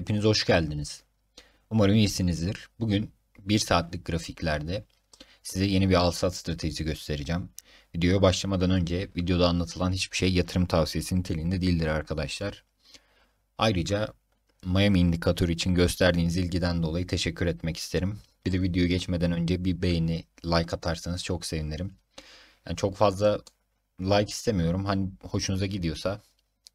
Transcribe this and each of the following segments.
Hepiniz hoş geldiniz. Umarım iyisinizdir. Bugün 1 saatlik grafiklerde size yeni bir alsat stratejisi göstereceğim. Videoya başlamadan önce videoda anlatılan hiçbir şey yatırım tavsiyesi niteliğinde değildir arkadaşlar. Ayrıca Miami indikatörü için gösterdiğiniz ilgiden dolayı teşekkür etmek isterim. Bir de video geçmeden önce bir beğeni, like atarsanız çok sevinirim. Yani çok fazla like istemiyorum. Hani hoşunuza gidiyorsa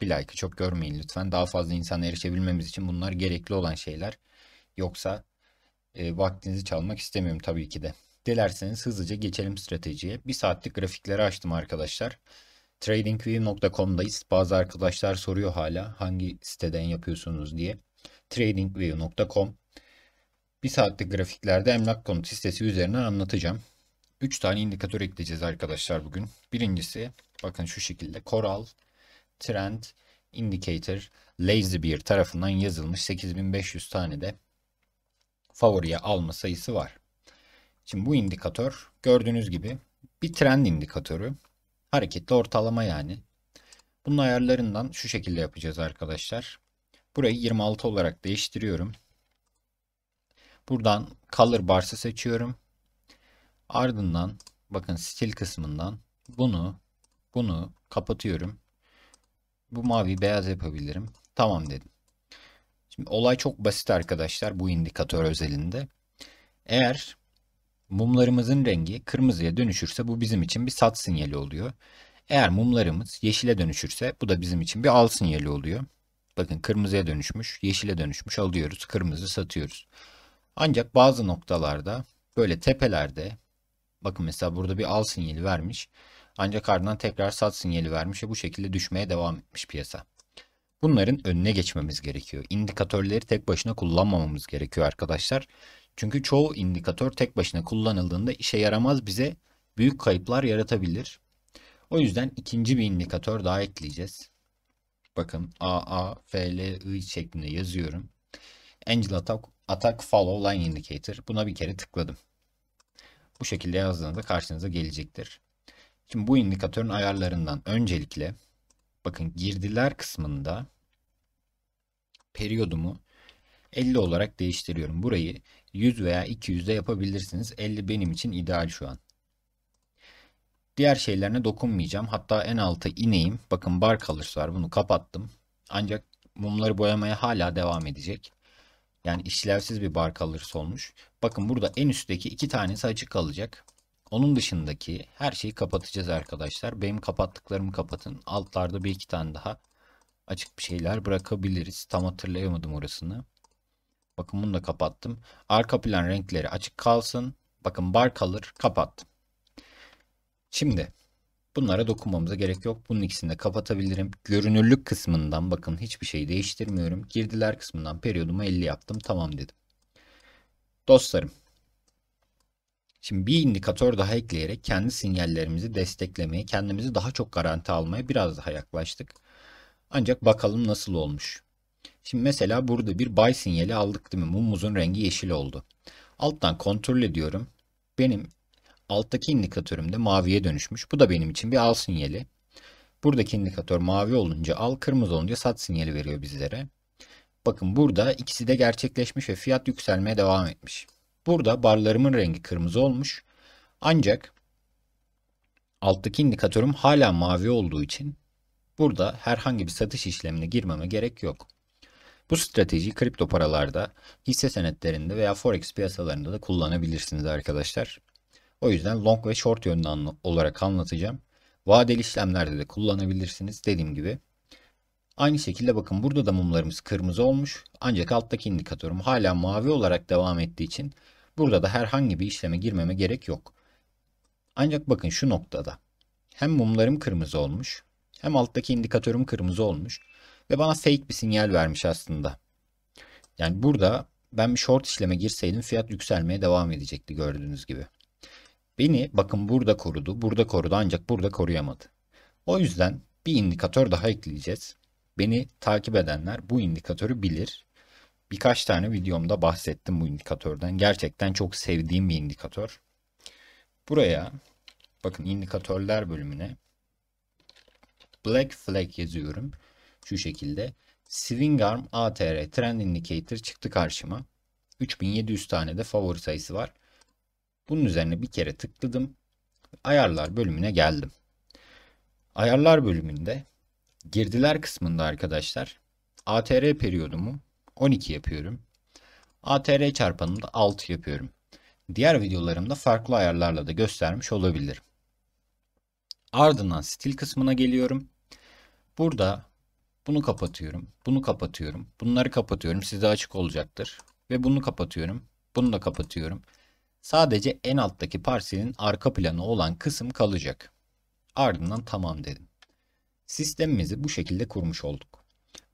bir like'ı çok görmeyin lütfen. Daha fazla insana erişebilmemiz için bunlar gerekli olan şeyler. Yoksa e, vaktinizi çalmak istemiyorum tabii ki de. Dilerseniz hızlıca geçelim stratejiye. Bir saatlik grafikleri açtım arkadaşlar. TradingView.com'dayız. Bazı arkadaşlar soruyor hala hangi siteden yapıyorsunuz diye. TradingView.com Bir saatlik grafiklerde emlak konut sitesi üzerine anlatacağım. 3 tane indikatör ekleyeceğiz arkadaşlar bugün. Birincisi bakın şu şekilde Coral Trend Indicator Lazy Bear tarafından yazılmış 8500 tane de favoriye alma sayısı var. Şimdi bu indikatör gördüğünüz gibi bir trend indikatörü. Hareketli ortalama yani. Bunun ayarlarından şu şekilde yapacağız arkadaşlar. Burayı 26 olarak değiştiriyorum. Buradan color bars'ı seçiyorum. Ardından bakın stil kısmından bunu bunu kapatıyorum. Bu mavi beyaz yapabilirim. Tamam dedim. Şimdi olay çok basit arkadaşlar bu indikatör özelinde. Eğer mumlarımızın rengi kırmızıya dönüşürse bu bizim için bir sat sinyali oluyor. Eğer mumlarımız yeşile dönüşürse bu da bizim için bir al sinyali oluyor. Bakın kırmızıya dönüşmüş, yeşile dönüşmüş alıyoruz. Kırmızı satıyoruz. Ancak bazı noktalarda böyle tepelerde bakın mesela burada bir al sinyali vermiş. Ancak ardından tekrar sat sinyali vermiş ve bu şekilde düşmeye devam etmiş piyasa. Bunların önüne geçmemiz gerekiyor. İndikatörleri tek başına kullanmamamız gerekiyor arkadaşlar. Çünkü çoğu indikatör tek başına kullanıldığında işe yaramaz bize büyük kayıplar yaratabilir. O yüzden ikinci bir indikatör daha ekleyeceğiz. Bakın AAFLI şeklinde yazıyorum. Angel Attack, Attack Follow Line Indicator. Buna bir kere tıkladım. Bu şekilde yazdığınızda karşınıza gelecektir. Şimdi bu indikatörün ayarlarından öncelikle bakın girdiler kısmında periyodumu 50 olarak değiştiriyorum. Burayı 100 veya 200'de yapabilirsiniz. 50 benim için ideal şu an. Diğer şeylerine dokunmayacağım. Hatta en alta ineyim. Bakın bar kalırsın var. Bunu kapattım. Ancak mumları boyamaya hala devam edecek. Yani işlevsiz bir bar kalırsın olmuş. Bakın burada en üstteki iki tanesi açık kalacak. Onun dışındaki her şeyi kapatacağız arkadaşlar. Benim kapattıklarımı kapatın. Altlarda bir iki tane daha açık bir şeyler bırakabiliriz. Tam hatırlayamadım orasını. Bakın bunu da kapattım. Arka plan renkleri açık kalsın. Bakın bar kalır. Kapattım. Şimdi bunlara dokunmamıza gerek yok. Bunun ikisini de kapatabilirim. Görünürlük kısmından bakın hiçbir şeyi değiştirmiyorum. Girdiler kısmından periyodumu 50 yaptım. Tamam dedim. Dostlarım Şimdi bir indikatör daha ekleyerek kendi sinyallerimizi desteklemeye, kendimizi daha çok garanti almaya biraz daha yaklaştık. Ancak bakalım nasıl olmuş. Şimdi mesela burada bir buy sinyali aldık değil mi? Mumumuzun rengi yeşil oldu. Alttan kontrol ediyorum. Benim alttaki indikatörüm de maviye dönüşmüş. Bu da benim için bir al sinyali. Buradaki indikatör mavi olunca al, kırmızı olunca sat sinyali veriyor bizlere. Bakın burada ikisi de gerçekleşmiş ve fiyat yükselmeye devam etmiş. Burada barlarımın rengi kırmızı olmuş. Ancak alttaki indikatörüm hala mavi olduğu için burada herhangi bir satış işlemine girmeme gerek yok. Bu stratejiyi kripto paralarda, hisse senetlerinde veya forex piyasalarında da kullanabilirsiniz arkadaşlar. O yüzden long ve short yönlü anla olarak anlatacağım. Vadeli işlemlerde de kullanabilirsiniz dediğim gibi. Aynı şekilde bakın burada da mumlarımız kırmızı olmuş ancak alttaki indikatörüm hala mavi olarak devam ettiği için Burada da herhangi bir işleme girmeme gerek yok. Ancak bakın şu noktada. Hem mumlarım kırmızı olmuş. Hem alttaki indikatörüm kırmızı olmuş. Ve bana fake bir sinyal vermiş aslında. Yani burada ben bir short işleme girseydim fiyat yükselmeye devam edecekti gördüğünüz gibi. Beni bakın burada korudu, burada korudu ancak burada koruyamadı. O yüzden bir indikatör daha ekleyeceğiz. Beni takip edenler bu indikatörü bilir birkaç tane videomda bahsettim bu indikatörden. Gerçekten çok sevdiğim bir indikatör. Buraya bakın indikatörler bölümüne Black Flag yazıyorum. Şu şekilde Swing Arm ATR Trend Indicator çıktı karşıma. 3700 tane de favori sayısı var. Bunun üzerine bir kere tıkladım. Ayarlar bölümüne geldim. Ayarlar bölümünde girdiler kısmında arkadaşlar ATR periyodumu 12 yapıyorum. ATR çarpanını da 6 yapıyorum. Diğer videolarımda farklı ayarlarla da göstermiş olabilirim. Ardından stil kısmına geliyorum. Burada bunu kapatıyorum, bunu kapatıyorum, bunları kapatıyorum. Size açık olacaktır. Ve bunu kapatıyorum, bunu da kapatıyorum. Sadece en alttaki parselin arka planı olan kısım kalacak. Ardından tamam dedim. Sistemimizi bu şekilde kurmuş olduk.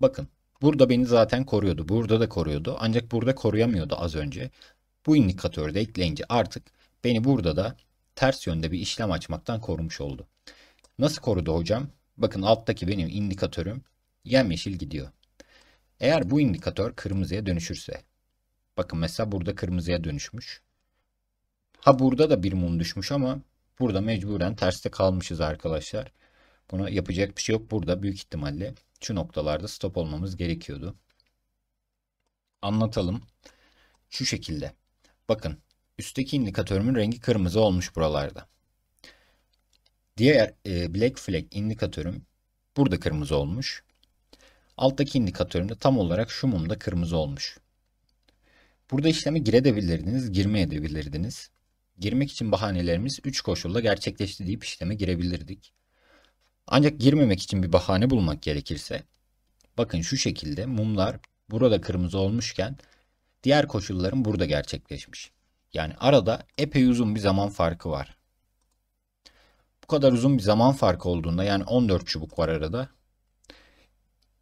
Bakın Burada beni zaten koruyordu. Burada da koruyordu. Ancak burada koruyamıyordu az önce. Bu indikatörü de ekleyince artık beni burada da ters yönde bir işlem açmaktan korumuş oldu. Nasıl korudu hocam? Bakın alttaki benim indikatörüm yemyeşil gidiyor. Eğer bu indikatör kırmızıya dönüşürse. Bakın mesela burada kırmızıya dönüşmüş. Ha burada da bir mum düşmüş ama burada mecburen terste kalmışız arkadaşlar. Buna yapacak bir şey yok burada büyük ihtimalle şu noktalarda stop olmamız gerekiyordu. Anlatalım. Şu şekilde. Bakın üstteki indikatörümün rengi kırmızı olmuş buralarda. Diğer e, black flag indikatörüm burada kırmızı olmuş. Alttaki indikatörüm de tam olarak şu mumda kırmızı olmuş. Burada işleme girebilirdiniz, girmeyebilirdiniz. Girmek için bahanelerimiz 3 koşulda gerçekleşti deyip işleme girebilirdik. Ancak girmemek için bir bahane bulmak gerekirse, bakın şu şekilde mumlar burada kırmızı olmuşken diğer koşulların burada gerçekleşmiş. Yani arada epey uzun bir zaman farkı var. Bu kadar uzun bir zaman farkı olduğunda yani 14 çubuk var arada.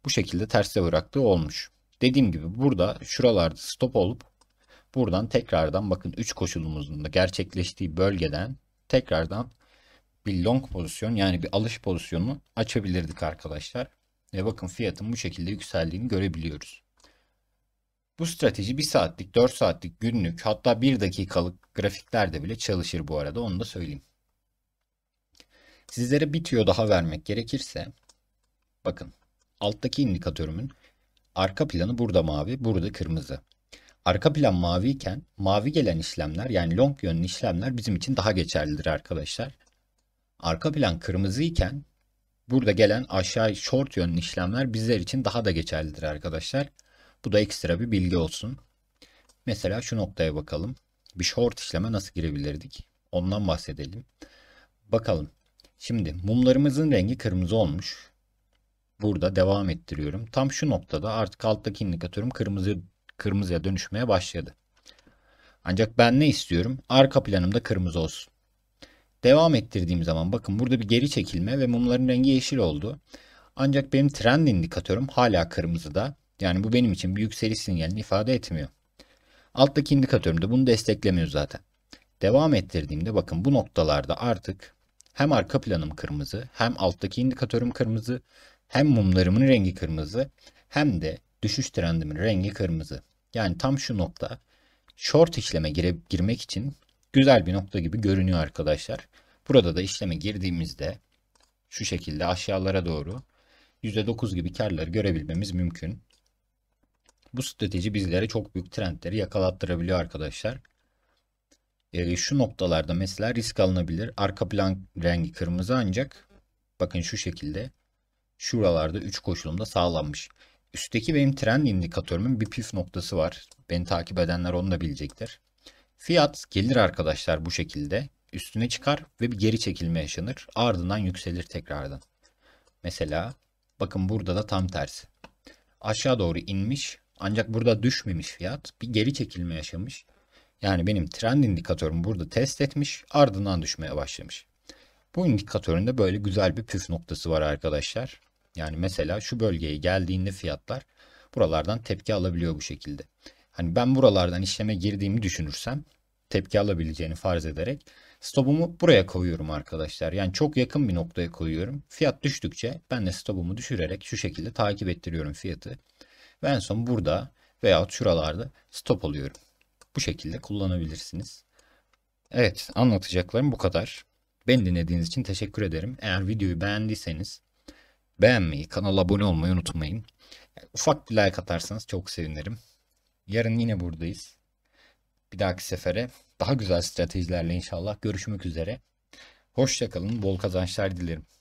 Bu şekilde terse bıraktığı olmuş. Dediğim gibi burada şuralarda stop olup buradan tekrardan bakın 3 koşulumuzun da gerçekleştiği bölgeden tekrardan bir long pozisyon yani bir alış pozisyonu açabilirdik arkadaşlar. Ve bakın fiyatın bu şekilde yükseldiğini görebiliyoruz. Bu strateji 1 saatlik, 4 saatlik, günlük hatta 1 dakikalık grafiklerde bile çalışır bu arada onu da söyleyeyim. Sizlere bir tüyo daha vermek gerekirse bakın alttaki indikatörümün arka planı burada mavi, burada kırmızı. Arka plan maviyken mavi gelen işlemler yani long yönlü işlemler bizim için daha geçerlidir arkadaşlar. Arka plan kırmızı iken burada gelen aşağı short yönlü işlemler bizler için daha da geçerlidir arkadaşlar. Bu da ekstra bir bilgi olsun. Mesela şu noktaya bakalım. Bir short işleme nasıl girebilirdik? Ondan bahsedelim. Bakalım. Şimdi mumlarımızın rengi kırmızı olmuş. Burada devam ettiriyorum. Tam şu noktada artık alttaki indikatörüm kırmızı kırmızıya dönüşmeye başladı. Ancak ben ne istiyorum? Arka planımda kırmızı olsun. Devam ettirdiğim zaman bakın burada bir geri çekilme ve mumların rengi yeşil oldu. Ancak benim trend indikatörüm hala kırmızıda. Yani bu benim için bir yükseliş sinyalini ifade etmiyor. Alttaki indikatörüm de bunu desteklemiyor zaten. Devam ettirdiğimde bakın bu noktalarda artık hem arka planım kırmızı, hem alttaki indikatörüm kırmızı, hem mumlarımın rengi kırmızı, hem de düşüş trendimin rengi kırmızı. Yani tam şu nokta short işleme gire, girmek için güzel bir nokta gibi görünüyor arkadaşlar. Burada da işleme girdiğimizde şu şekilde aşağılara doğru %9 gibi karları görebilmemiz mümkün. Bu strateji bizlere çok büyük trendleri yakalattırabiliyor arkadaşlar. E, şu noktalarda mesela risk alınabilir. Arka plan rengi kırmızı ancak bakın şu şekilde şuralarda 3 koşulumda sağlanmış. Üstteki benim trend indikatörümün bir püf noktası var. Beni takip edenler onu da bilecektir. Fiyat gelir arkadaşlar bu şekilde. Üstüne çıkar ve bir geri çekilme yaşanır. Ardından yükselir tekrardan. Mesela bakın burada da tam tersi. Aşağı doğru inmiş ancak burada düşmemiş fiyat. Bir geri çekilme yaşamış. Yani benim trend indikatörüm burada test etmiş ardından düşmeye başlamış. Bu indikatörün de böyle güzel bir püf noktası var arkadaşlar. Yani mesela şu bölgeye geldiğinde fiyatlar buralardan tepki alabiliyor bu şekilde. Hani ben buralardan işleme girdiğimi düşünürsem tepki alabileceğini farz ederek stopumu buraya koyuyorum arkadaşlar. Yani çok yakın bir noktaya koyuyorum. Fiyat düştükçe ben de stopumu düşürerek şu şekilde takip ettiriyorum fiyatı. Ve en son burada veya şuralarda stop alıyorum. Bu şekilde kullanabilirsiniz. Evet anlatacaklarım bu kadar. Beni dinlediğiniz için teşekkür ederim. Eğer videoyu beğendiyseniz beğenmeyi, kanala abone olmayı unutmayın. Ufak bir like atarsanız çok sevinirim. Yarın yine buradayız. Bir dahaki sefere daha güzel stratejilerle inşallah görüşmek üzere. Hoşçakalın, bol kazançlar dilerim.